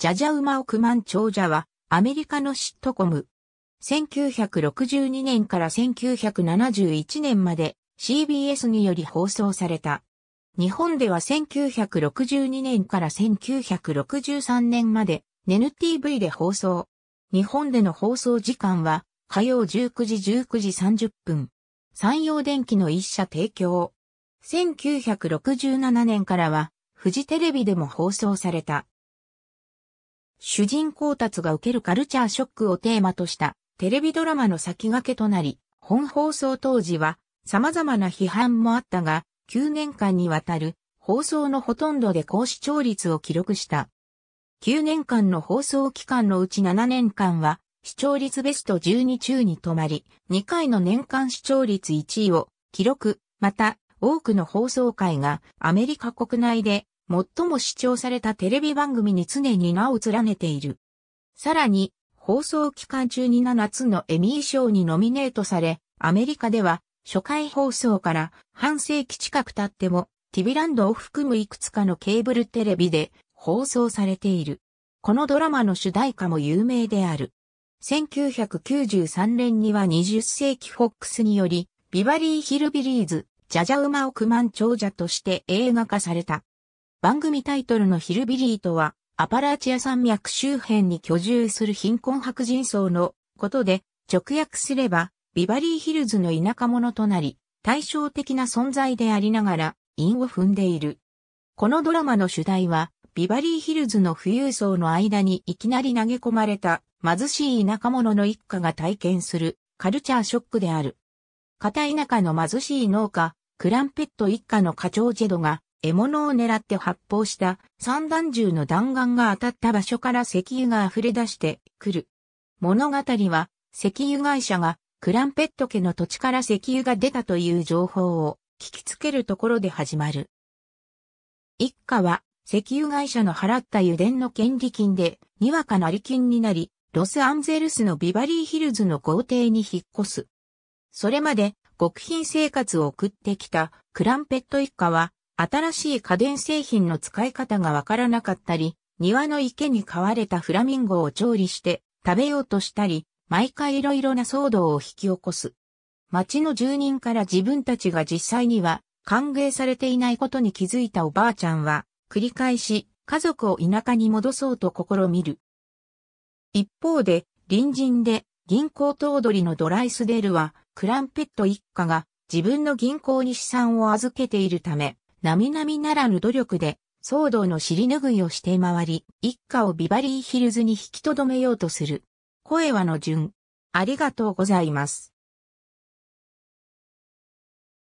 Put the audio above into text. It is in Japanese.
ジャジャウマオクマン長者は、アメリカのシットコム。1962年から1971年まで CBS により放送された。日本では1962年から1963年まで NTV で放送。日本での放送時間は火曜19時19時30分。山陽電機の一社提供。1967年からは富士テレビでも放送された。主人公達が受けるカルチャーショックをテーマとしたテレビドラマの先駆けとなり、本放送当時は様々な批判もあったが、9年間にわたる放送のほとんどで高視聴率を記録した。9年間の放送期間のうち7年間は視聴率ベスト12中に止まり、2回の年間視聴率1位を記録、また多くの放送会がアメリカ国内で最も視聴されたテレビ番組に常に名を連ねている。さらに、放送期間中に7つのエミー賞にノミネートされ、アメリカでは初回放送から半世紀近く経っても、ティビランドを含むいくつかのケーブルテレビで放送されている。このドラマの主題歌も有名である。1993年には20世紀フォックスにより、ビバリーヒルビリーズ、ジャジャウマ億万長者として映画化された。番組タイトルのヒルビリーとは、アパラチア山脈周辺に居住する貧困白人層のことで、直訳すれば、ビバリーヒルズの田舎者となり、対照的な存在でありながら、韻を踏んでいる。このドラマの主題は、ビバリーヒルズの富裕層の間にいきなり投げ込まれた貧しい田舎者の一家が体験するカルチャーショックである。片田舎の貧しい農家、クランペット一家の課長ジェドが獲物を狙って発砲した散弾銃の弾丸が当たった場所から石油が溢れ出してくる。物語は石油会社がクランペット家の土地から石油が出たという情報を聞きつけるところで始まる。一家は石油会社の払った油田の権利金でにわか成金になり、ロスアンゼルスのビバリーヒルズの豪邸に引っ越す。それまで極貧生活を送ってきたクランペット一家は新しい家電製品の使い方がわからなかったり、庭の池に飼われたフラミンゴを調理して食べようとしたり、毎回いろいろな騒動を引き起こす。町の住人から自分たちが実際には歓迎されていないことに気づいたおばあちゃんは、繰り返し家族を田舎に戻そうと試みる。一方で、隣人で銀行頭取のドライスデルは、クランペット一家が自分の銀行に資産を預けているため、並々ならぬ努力で、騒動の尻拭いをして回り、一家をビバリーヒルズに引き留めようとする。声はの順。ありがとうございます。